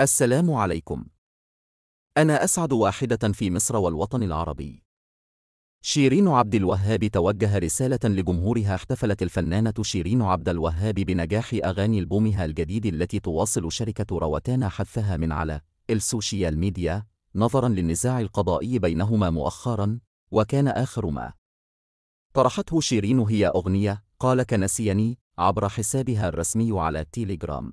السلام عليكم. أنا أسعد واحدة في مصر والوطن العربي. شيرين عبد الوهاب توجه رسالة لجمهورها احتفلت الفنانة شيرين عبد الوهاب بنجاح أغاني ألبومها الجديد التي تواصل شركة روتانا حذفها من على السوشيال ميديا نظرا للنزاع القضائي بينهما مؤخرا وكان آخر ما طرحته شيرين هي أغنية قالك كنسيني عبر حسابها الرسمي على تيليجرام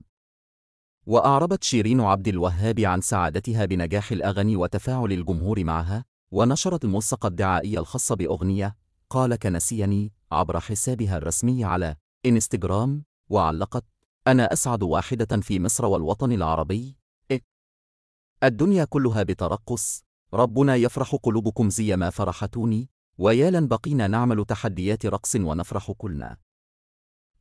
وأعربت شيرين عبد الوهاب عن سعادتها بنجاح الأغاني وتفاعل الجمهور معها ونشرت الملصق الدعائي الخاص بأغنية قال كنسيني عبر حسابها الرسمي على إنستجرام وعلقت أنا أسعد واحدة في مصر والوطن العربي إيه؟ الدنيا كلها بترقص ربنا يفرح قلوبكم زي ما فرحتوني ويا لن بقينا نعمل تحديات رقص ونفرح كلنا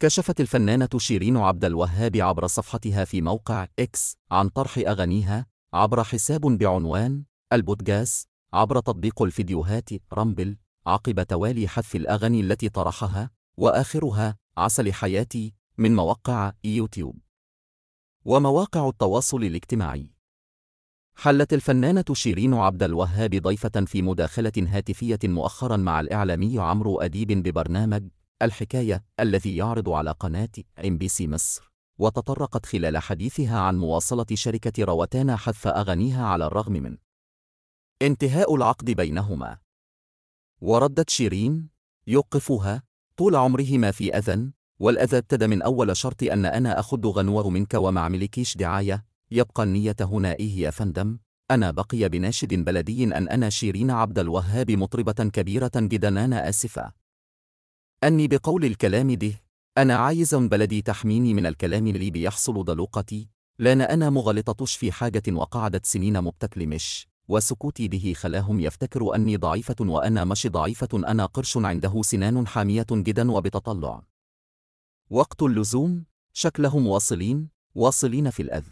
كشفت الفنانة شيرين عبد الوهاب عبر صفحتها في موقع إكس عن طرح أغانيها عبر حساب بعنوان البودجاس عبر تطبيق الفيديوهات رامبل عقب توالي حذف الأغاني التي طرحها وآخرها عسل حياتي من مواقع يوتيوب ومواقع التواصل الاجتماعي حلت الفنانة شيرين عبد الوهاب ضيفة في مداخلة هاتفية مؤخرا مع الإعلامي عمرو أديب ببرنامج الحكاية الذي يعرض على قناة ام بي سي مصر وتطرقت خلال حديثها عن مواصلة شركة روتانا حذف أغانيها على الرغم من انتهاء العقد بينهما وردت شيرين يوقفها طول عمرهما في أذى والأذى ابتدى من أول شرط أن أنا أخد غنور منك وما عملكيش دعاية يبقى النية هنا إيه يا فندم أنا بقي بناشد بلدي أن أنا شيرين عبد الوهاب مطربة كبيرة جدا أنا آسفة أني بقول الكلام ده أنا عايز بلدي تحميني من الكلام اللي بيحصل دلوقتي لأن أنا مغلطتش في حاجة وقعدت سنين مبتكلمش وسكوتي به خلاهم يفتكروا أني ضعيفة وأنا مش ضعيفة أنا قرش عنده سنان حامية جدا وبتطلع وقت اللزوم شكلهم واصلين واصلين في الأذ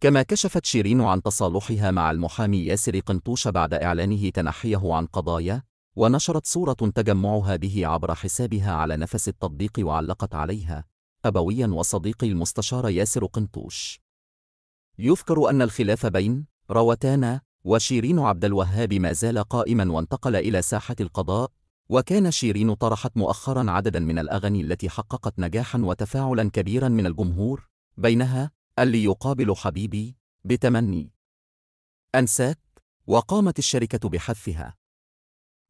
كما كشفت شيرين عن تصالحها مع المحامي ياسر قنطوش بعد إعلانه تنحيه عن قضايا ونشرت صورة تجمعها به عبر حسابها على نفس التطبيق وعلقت عليها أبويا وصديقي المستشار ياسر قنطوش يذكر أن الخلاف بين روتانا وشيرين عبد الوهاب ما زال قائما وانتقل إلى ساحة القضاء وكان شيرين طرحت مؤخرا عددا من الأغاني التي حققت نجاحا وتفاعلا كبيرا من الجمهور بينها اللي يقابل حبيبي بتمني أنساك وقامت الشركة بحذفها